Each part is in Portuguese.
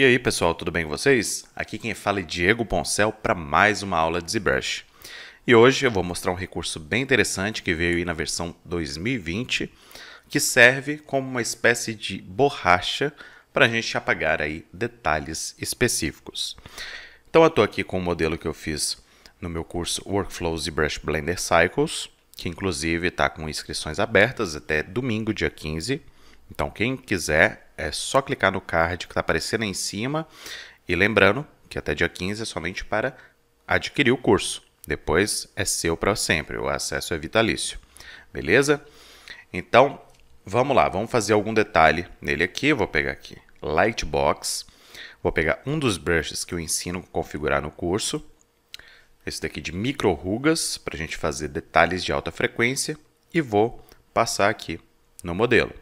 E aí pessoal, tudo bem com vocês? Aqui quem fala é Diego Poncel para mais uma aula de ZBrush. E hoje eu vou mostrar um recurso bem interessante que veio aí na versão 2020, que serve como uma espécie de borracha para a gente apagar aí detalhes específicos. Então eu estou aqui com o um modelo que eu fiz no meu curso Workflows e Brush Blender Cycles, que inclusive está com inscrições abertas até domingo, dia 15. Então quem quiser é só clicar no card que está aparecendo aí em cima. E lembrando que até dia 15 é somente para adquirir o curso. Depois é seu para sempre, o acesso é vitalício. Beleza? Então, vamos lá, vamos fazer algum detalhe nele aqui. Vou pegar aqui Lightbox, vou pegar um dos brushes que eu ensino a configurar no curso. Esse daqui de micro rugas, para a gente fazer detalhes de alta frequência. E vou passar aqui no modelo.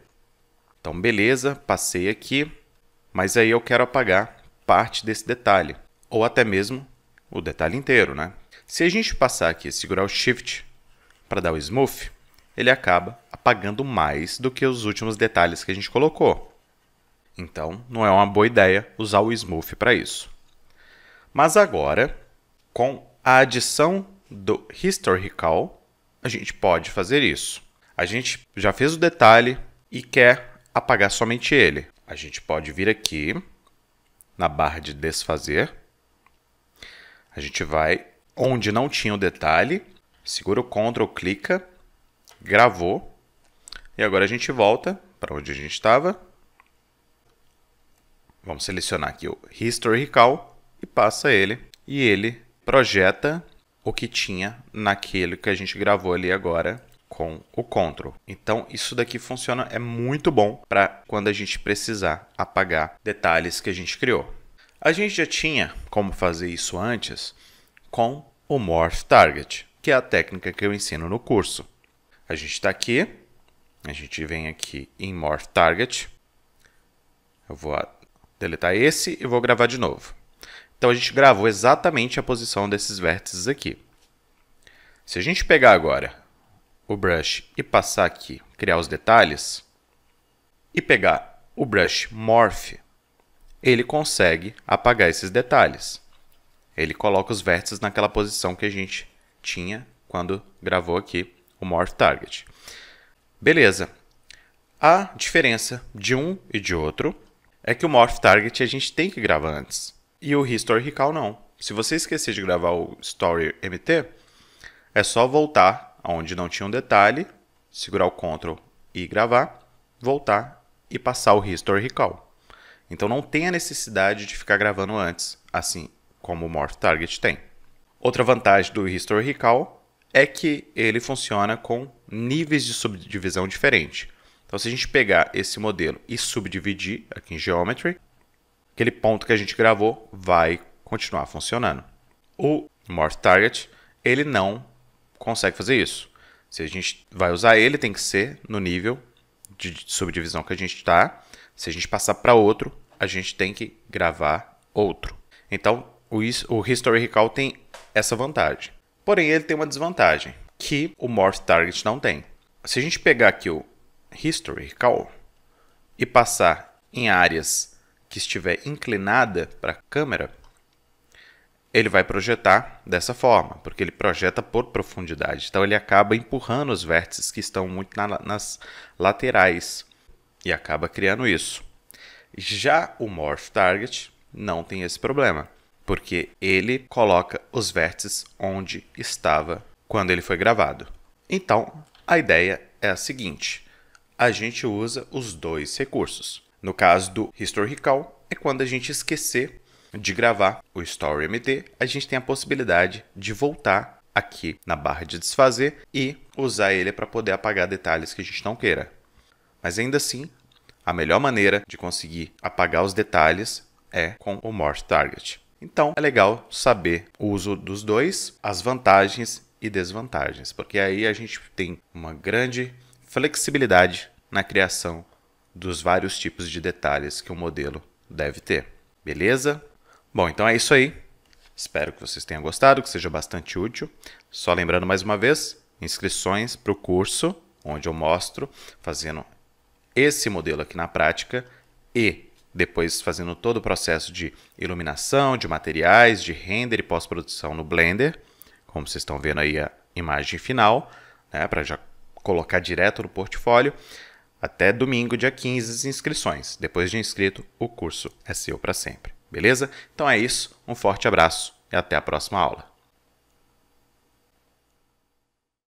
Então, beleza, passei aqui, mas aí eu quero apagar parte desse detalhe, ou até mesmo o detalhe inteiro, né? Se a gente passar aqui e segurar o Shift para dar o Smooth, ele acaba apagando mais do que os últimos detalhes que a gente colocou. Então, não é uma boa ideia usar o Smooth para isso. Mas agora, com a adição do History Call, a gente pode fazer isso. A gente já fez o detalhe e quer apagar somente ele. A gente pode vir aqui na barra de desfazer. A gente vai onde não tinha o detalhe, segura o Ctrl, clica, gravou. E agora a gente volta para onde a gente estava. Vamos selecionar aqui o History Recall e passa ele. E ele projeta o que tinha naquele que a gente gravou ali agora com o Ctrl. Então isso daqui funciona, é muito bom para quando a gente precisar apagar detalhes que a gente criou. A gente já tinha como fazer isso antes com o Morph Target, que é a técnica que eu ensino no curso. A gente está aqui, a gente vem aqui em Morph Target, eu vou deletar esse e vou gravar de novo. Então a gente gravou exatamente a posição desses vértices aqui. Se a gente pegar agora o brush e passar aqui, criar os detalhes, e pegar o brush morph, ele consegue apagar esses detalhes. Ele coloca os vértices naquela posição que a gente tinha quando gravou aqui o morph target. Beleza. A diferença de um e de outro é que o morph target a gente tem que gravar antes e o history recall não. Se você esquecer de gravar o story MT, é só voltar onde não tinha um detalhe, segurar o Ctrl e gravar, voltar e passar o History Recall. Então não tem a necessidade de ficar gravando antes, assim como o Morph Target tem. Outra vantagem do History Recall é que ele funciona com níveis de subdivisão diferentes. Então, se a gente pegar esse modelo e subdividir aqui em Geometry, aquele ponto que a gente gravou vai continuar funcionando. O Morph Target ele não consegue fazer isso. Se a gente vai usar ele, tem que ser no nível de subdivisão que a gente está. Se a gente passar para outro, a gente tem que gravar outro. Então, o, History Recall tem essa vantagem. Porém, ele tem uma desvantagem, que o Morph Target não tem. Se a gente pegar aqui o History Recall e passar em áreas que estiver inclinada para a câmera, ele vai projetar dessa forma, porque ele projeta por profundidade. Então ele acaba empurrando os vértices que estão muito na, nas laterais e acaba criando isso. Já o Morph Target não tem esse problema, porque ele coloca os vértices onde estava quando ele foi gravado. Então a ideia é a seguinte: a gente usa os dois recursos. No caso do History Recall, é quando a gente esquecer de gravar o Story MD, a gente tem a possibilidade de voltar aqui na barra de desfazer e usar ele para poder apagar detalhes que a gente não queira. Mas ainda assim, a melhor maneira de conseguir apagar os detalhes é com o Morph Target. Então é legal saber o uso dos dois, as vantagens e desvantagens, porque aí a gente tem uma grande flexibilidade na criação dos vários tipos de detalhes que o modelo deve ter. Beleza? Bom, então é isso aí. Espero que vocês tenham gostado, que seja bastante útil. Só lembrando mais uma vez, inscrições para o curso, onde eu mostro fazendo esse modelo aqui na prática e depois fazendo todo o processo de iluminação, de materiais, de render e pós-produção no Blender, como vocês estão vendo aí a imagem final, né, para já colocar direto no portfólio. Até domingo, dia 15, inscrições. Depois de inscrito, o curso é seu para sempre. Beleza? Então é isso, um forte abraço e até a próxima aula.